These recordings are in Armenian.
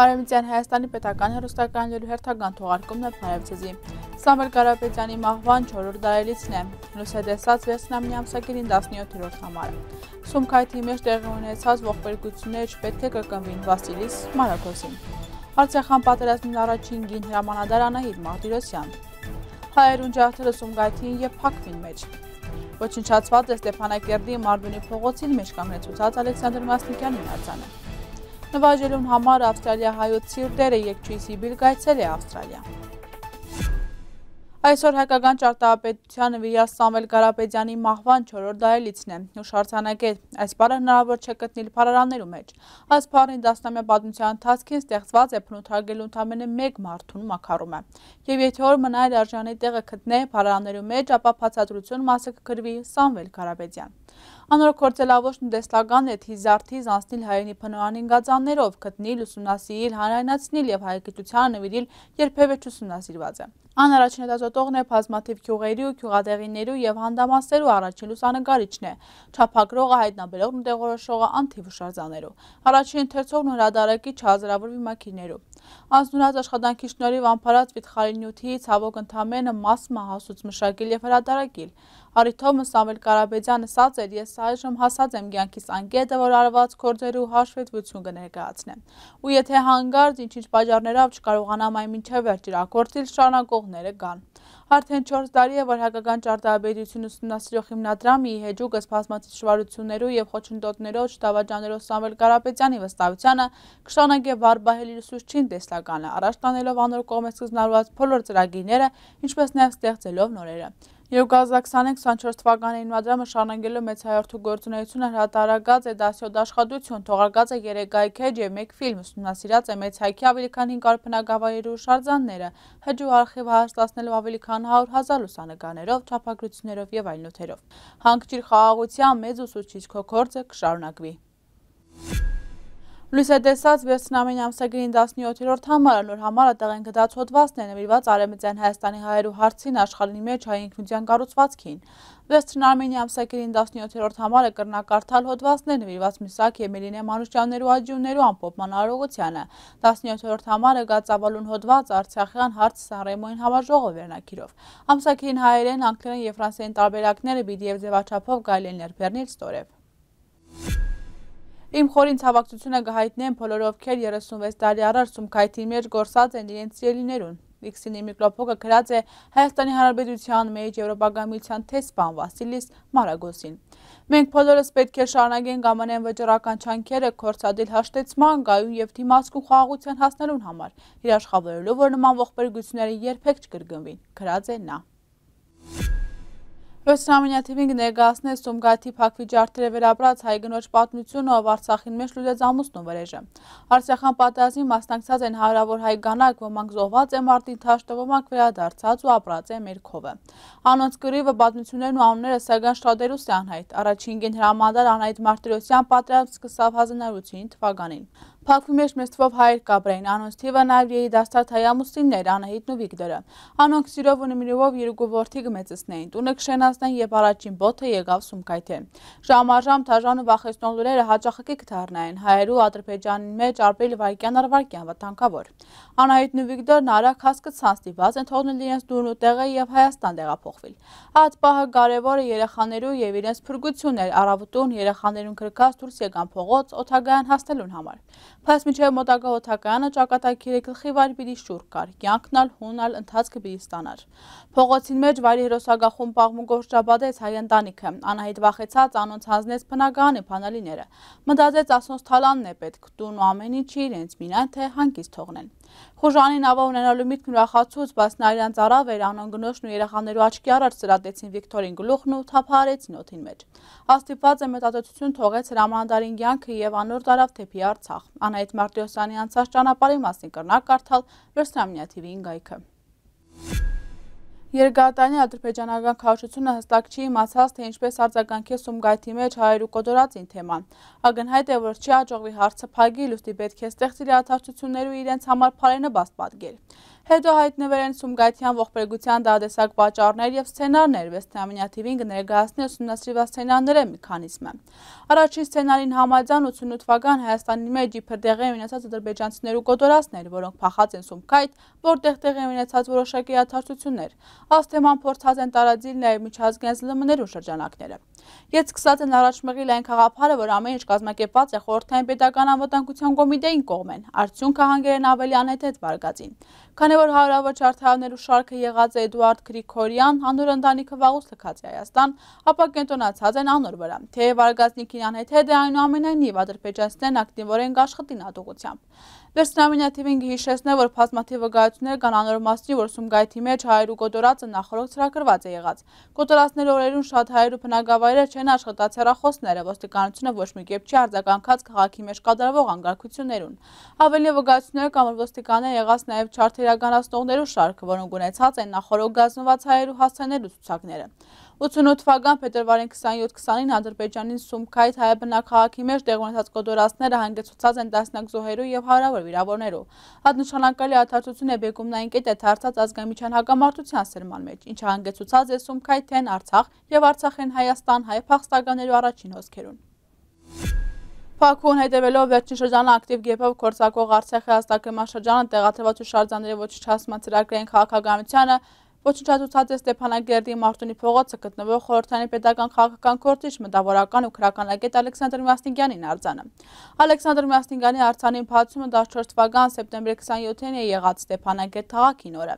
Արևմտյան Հայաստանի պետական հերոստականների հերթական թողարկումն է Փարեվցեզի։ Սամվել Կարապետյանի մահվան 4-րդ դարելիցն է։ Լուսադեսած վերսնամնի ամսակերին 17-րդ համարը։ Սումքայթի մեջ տեղի ունեցած ողբերգությունները չպետք է կրկնվին Վասիլիս Մարակոսին։ Արցախան պատերազմին առաջին գին հրամանատար Անահիտ Մարտիրոսյան։ Հայերուն ջարդերը Սումգայթին եւ Փակվին մեջ։ Ոչնչացված է Ստեփանակերտի Մարդունի փողոցին մեջ կանգնեցուցած Ալեքսանդր Մասնիկյանի արձանը։ Նվազելուն համար Ավստրալիա հայոց սիրտերը եկչույսի բիլ գայցել է Ավստրալիա։ Այսօր հայկական ճարտարապետության վիրյաս Սամվել Կարապետյանի մահվան 4-րդ դարելիցն է։ Ուշ հարցանակ է, այս բառը հնարավոր չէ գտնել փարարաններու մեջ։ Այս բառը դասնամյա պատմության ընթացքին ստեղծված է փնութարգելու ընդամենը 1 մարդուն մակարումը։ Եվ եթե օր մնա իր արժանի տեղը գտնե փարարաններու մեջ, ապա փածադրություն մասը կգրվի Սամվել Կարապետյան անորոքորձելավոշն ու դեսլագան է թիզարդիզ անցնիլ հայերնի պնորանին գածաններով, կտնիլ, ուսունասիրիլ, հանայնացնիլ և հայկիճությանը նվիրիլ երբև է չուսունասիրված է։ Ան առաջին հետազոտողն է պազմաթիվ կյուղերի ու կյուղադեղիներու և հանդամասերու առաջին լուսանգարիչն է, չապակրողը հայտնաբերողն ու դեղորոշողը անթիվ ուշարձաներու, առաջին ընթերցողն ու հրադարակի չազրավոր վիմակիրներու։ Անձնուրած աշխատանքի շնորհիվ անփարած վիթխարի նյութի ցավոք ընդամենը մաս մահասուց մշակել եւ հրադարակել։ Արիթով Սամվել Կարապետյանը ասաց էր, ես այժմ հասած եմ կյանքիս անկետը, որ արված կործերու հաշվետվություն կներկայացնեմ։ Ու եթե հանգարդ ինչ-ինչ պաջարներավ չկարողանամ այն մինչև վերջ իրակործիլ շարնակողները կան։ Արդեն 4 տարի է, որ հակական ճարտարապետությունը ուսումնասիրող հիմնադրամի հեջուկս բազմաթիվ շվարություններով եւ խոչընդոտներով Շտավաջաներով Սամվել Կարապետյանի վստահությանը կշարունակե բարբահել իր սուրճին տեսլականը, առաջ տանելով անոր կողմից սկզբնարված բոլոր ծրագիրները, ինչպես նաեւ ստեղծելով նորերը։ 2020-2024 թվականի հիմնադրամը շարնագելու մեծ հայորդու գործունեությունը հրատարագած է դասյոտ աշխատություն, թողարգած է երեկ այքեջ և մեկ վիլմ, ուսումնասիրած է մեծ հայքի ավելի քան հինգ արբնագավայրի ու շարձանները, հջու արխիվ հարստացնելու ավելի քան 100 հազար լուսանականերով, չապագրություններով և այլ նյութերով։ Հանքչիր խաղաղության մեծ ուսուցիչ քոքործը կշարունակվի։ Լույսեդեսած վերցնամին ամսագրին 17-րդ համարը նոր համարը տեղեն գտած հոդվածն է նվիրված արեմծյան Հայաստանի հայերու հարցին աշխալինի մեջ հայ ինքնության կարուցվածքին։ Վերցրն արմենի ամսակերին 17-րդ համարը կրնակարդալ հոդվածն է նվիրված Միսակ Եմելին է Մանուշյաններու աջյուններու ամպոպման արողությանը։ 17-րդ համարը գացավալուն հոդված արցախյան հարց Սանրեմոյն համաժողը վերնակիրով։ Ամսակերին հայերեն, անգլերեն և ֆրանսերեն տարբերակները բիդի և ձևաչափով գայլ են ներբերնիլ ստորև։ Իմ խորին ցավակցությունը կհայտնեն բոլոր ովքեր 36 տարի առաջ Սումգայիթի մեջ գործած են իրենց ելիներուն։ Վիքսինի միկրոփոկը գրած է Հայաստանի Հանրապետության մեջ Եվրոպական միության թեսպան Վասիլիս Մարագոսին։ Մենք բոլորս պետք է շարունակենք ամանեն վճռական չանքերը կորցադիլ հաշտեցման, գայուն եւ դիմասկու խաղաղության հասնելուն համար, հիրաշխավորելով, որ նման ողբերգությունները երբեք չկրկնվին։ Գրած է նա։ Ոսրամինյա թիվինգ ներգասն է Սումգաթի պակվի ջարդերը վերաբրած հայ գնոչ պատմությունը, ով արցախին մեջ լուլեց ամուսնու վրեժը։ Արցախան պատազին մասնակցած են հարավոր հայ գանակ, ոմանք զոհված է մարդին թաշտը, ոմանք վերադարձած ու ապրած է մերքովը։ Անոնց գրիվը պատմություններն ու անունները սագան շտադերուս է անհայտ, առաջին գին հրամանդար անհայտ Մարտիրոսյան պատրիամ սկսավ 1908 թվականին։ Փակվի մեջ մեծ թվով հայեր կապրեին, անոնց թիվը նաև երի դաստարդ հայամուսիններ Անահիտն ու Վիկտորը։ Անոնք սիրով ու նմիրովով երկու որդի կմեծեցնեին, տունը կշենացնեն, երբ առաջին բոթը եկավ Սումկայթե։ Ժամաժամ թաժան ու վախեցնող լուրերը հաճախակի կդառնային հայերու Ադրբեջանի մեջ Արբել Վարդյան Արվարդյան վտանգավոր։ Անահիտն ու Վիկտորն արագ հասկացան ստիված են թողնել իրենց դուրն ու տեղը եւ Հայաստան տեղափոխվել։ Այդ պահը կարևորը երեխաներու եւ իրենց փրկությունն էր, առավոտուն երեխաներուն քրկած դուրս եկան փողոց օթագայան հասնելուն համար։ Բայց միջև մոտակա օթակայանը ճակատագիրը գլխի վայր պիտի շուրջ կար, կյանքնալ, հունալ, ընթացքը պիտի ստանար։ Փողոցին մեջ վայրի հրոսագախում պաղմու գործճաբադեց հայ ընտանիքը, անահիտ վախեցած անոնց հանձնեց բնագանը փանալիները։ Մտածեց ասոնց թալանն է պետք, տուն ու ամեն ինչի իրենց մինան թե հանգիստ թողնեն։ Խուժանի նավա ունենալու միտքն ուրախացուց, բայց նա իրանց առավ էր անոնգնոշն ու երեխաներու աչքի առաջ ծրատեցին Վիկտորին գլուխն ու թափահարեցին օդին մեջ։ Աստիպված է մտածություն թողեց հրամանատարին կյանքը եւ անոր տարավ թեփի Արցախ։ Անահիտ Մարտիրոսյանի անցած ճանապարհի մասին կրնակ կարդալ Ռուսթամնյա TV-ին գայքը։ Երգատանի ադրբեջանական քաշությունը հստակ չի իմացած, թե ինչպես արձագանքի Սումգայթի մեջ հայերու կոտորածին թեման։ Ագնհայտ է, որ չի աջողվի հարցը փագի լուստի պետք է ստեղծ իր աթարցություններու իրենց համար փարենը բաստ պատգել։ Հետո հայտնվել են Սումգայթյան ողբերգության դադեսակ պատճառներ եւ սցենարներ, Վեստամինյա TV-ին կներկայացնի ուսումնասիրված սցենարները մի քանիսմը։ Առաջին սցենարին համաձայն 88 թվական Հայաստանի մեջ իբր տեղի ունեցած ադրբեջանցիներու կոտորածներ, որոնք փախած են Սումգայթ, որտեղ տեղի ունեցած որոշակի աթարցություններ։ Այս թեման փորձած են տարածել նաեւ միջազգային ԶԼՄ-ներու շրջանակները։ Եթ սկսած են առաջ մղիլ այն խաղափարը, որ ամեն ինչ կազմակերպված է խորհրդային պետական անվտանգության կոմիտեին կողմեն, արդյունքը հանգերեն ավելի անհետ վարգածին։ Քանի որ հարավոր չարթարանելու շարքը եղած է Էդուարդ Գրիգորյան, անոր ընտանիքը վաղուց լքած է Հայաստան, ապա կենտրոնացած են անոր վրա։ Թեև Վարգազնիկին անհետ հետ է դե այնուամենայնիվ Ադրբեջանցներն ակտիվորեն աշխատին ադուղությամբ։ Վերստամինյաթիվին գիհիշեսն է, որ պազմաթիվը գայություններ կան անոր մասնի, որ Սումգայթի մեջ հայր ու կոտորածը նախորոք ծրակրված է եղած։ Կոտորածներ օրերուն շատ հայր ու պնագավայրեր չեն աշխատած հեռախոսները, ոստիկանությունը ոչ մի կերպ չի արձագանքած քաղաքի մեջ կատարվող անգարկություններուն։ Ավելի վգայությունները կամ ոստիկան է եղած նաև չարթերականացնողներու շարքը, որոնք ունեցած են նախորոք գազնված հայր ու հասցեներու ցուցակները։ 88 թվական փետրվարին 27-29-ին Ադրբեջանի Սումքայթ հայաբնակահաղքի մեջ տեղ ունեցած կոտորածները հանգեցուցած են տասնյակ զոհերու եւ հարավոր վիրավորներու։ Հատնշանակալի աթարցություն է բեկումնային կետ է դարձած ազգամիջյան հակամարտության սերման մեջ, ինչը հանգեցուցած է Սումքայթեն Արցախ եւ Արցախեն Հայաստան հայ փախստականներու առաջին հոսքերուն։ Փակուն հետևելով վերջին շրջանը ակտիվ գեպով կործակող Արցախի հաստակեմա շրջանը տեղաթրված ու շարժաների ոչնչացման ծրագրային քաղաքականությանը Ոչնչացուցած է Ստեփանագերդի Մարտունի փողոցը գտնվող խորհրդանի pedagogan քաղաքական գործիչ մտավորական ու քրականագետ Ալեքսանդր Միասնիկյանին արձանը։ Ալեքսանդր Միասնիկյանի արձանին բացումը 14 թվական սեպտեմբերի 27-ին է եղած Ստեփանագերդ քաղաքի նորը։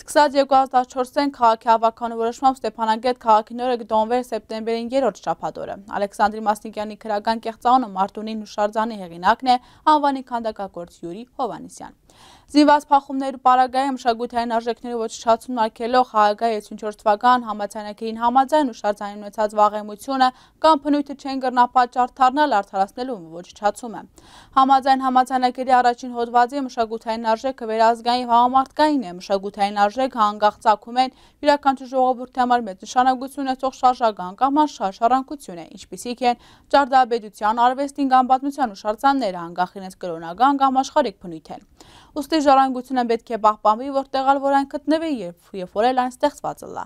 Սկսած 2014-ին քաղաքի հավաքանու որոշմամբ Ստեփանագերդ քաղաքի նորը գտնվել սեպտեմբերին 3-րդ շաբաթօրը։ Ալեքսանդր Միասնիկյանի քրական կեղծանունը Մարտունին հուշարձանի հեղինակն է անվանի քանդակագործ Յուրի Հովանիսյան։ Զինված փախումներ պարագայի մշակութային արժեքների ոչնչացումն արգելող Հաղագայի 74 թվական համացանակային համաձայն ու շարժային ունեցած վաղեմությունը կամ փնույթը չեն գրնապատճառ դառնալ արդարացնելու ոչնչացումը։ Համաձայն համացանակերի առաջին հոդվածի մշակութային արժեքը վերազգային համամարտկային է, մշակութային արժեքը հանգախ ցակում են յուրաքանչյուր ժողովուրդի համար մեծ նշանակություն ունեցող շարժական կամ անշարժառանկություն է, ինչպիսիք են ճարտարապետության, արվեստին կամ պատմության ու շարժանները, հանգախ իրենց կրոնական կամ աշխարհիկ փնույթ են։ Ոստի ժառանգությունը պետք է պահպանվի, որտեղալ որ այն գտնվի, երբ եւ որ էլ այն ստեղծված լա։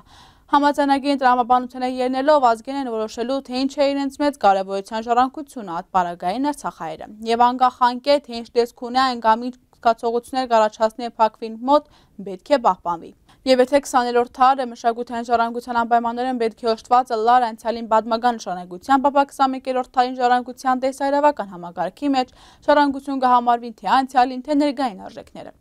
Համաձայնագի ընտրամաբանությունը ելնելով ազգին են որոշելու, թե ինչ է իրենց մեծ կարևորության ժառանգությունը ատպարագային Արցախայինը եւ անկախ անկե թե ինչ տեսք ունի այն կամ ինչ զգացողություններ կառաջացնի փակվին մոտ, պետք է պահպանվի։ Եվ եթե 20-րդ տարը մշակութային ժառանգության անպայմաններն պետք է օժտվածը լար անցյալին պատմական ժառանգության, ապա 21-րդ տարին ժառանգության տեսարարական համակարգի մեջ ժառանգություն կհամարվին թե անցյալին, թե ներգային արժեքները։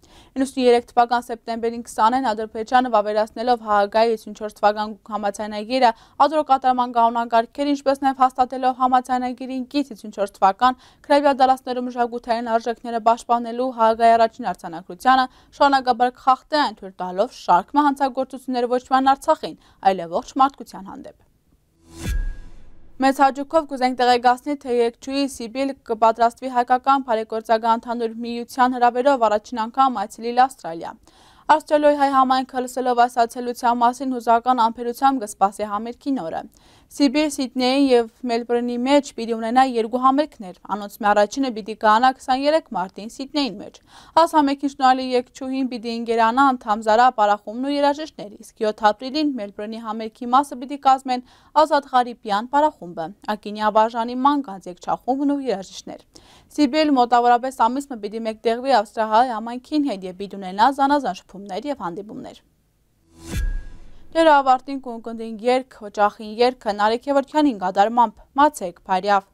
93 թվական սեպտեմբերին 20-ին Ադրբեջանը վավերացնելով Հաագայի 54 թվական համաձայնագիրը ադրոկատարման կանոնակարգեր, ինչպես նաև հաստատելով համաձայնագիրի 54 թվական քրավիադալասներում մշակութային արժեքները պաշտպանելու Հաագայի առաջին արձանագրությանը շարունակաբար խախտել են թույլ տալով շարք կոչման հանցագործությունները ոչ միայն Արցախին, այլ ողջ մարդկության հանդեպ։ Մեծ հաջողքով կուզենք տեղեկացնել, թե Երկչուի Սիբիլ կպատրաստվի հայկական բարեգործական ընդհանուր միության հրավերով առաջին անգամ այցելիլ Ավստրալիա։ Ավստրալիայի հայ համայնքը լսելով այս այցելության մասին հուզական ամբերությամբ կսպասի համերգի նորը։ CBS Sydney-ի եւ Melbourne-ի մեջ պիտի ունենա երկու համերգներ։ Անոնցմի առաջինը պիտի կանա 23 մարտին Sydney-ին մեջ։ Աս համերգին շնորհալի եկչուհին պիտի ընկերանա անդամզարա ապարախումն ու երաժիշտները, իսկ 7 ապրիլին Melbourne-ի համերգի մասը պիտի կազմեն Ազատ Ղարիբյան պարախումբը, Ակինի Աբաժանի Մանգանց եկչախումբն ու երաժիշտներ։ CBL մոտավորապես ամիսը պիտի մեկտեղվի Ավստրալիայի համայնքին հետ եւ պիտի ունենա զանազան շփումներ եւ հանդիպումներ։ Դերը ավարտին կունկնդին երկ, հոճախին երկ, հնարեք եվրքյանին գադարմամբ, մացեք, պարյավ։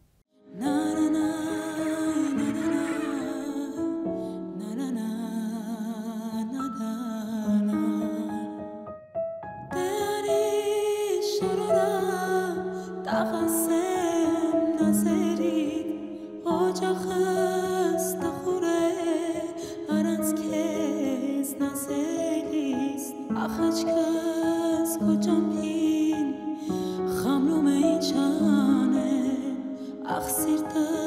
از این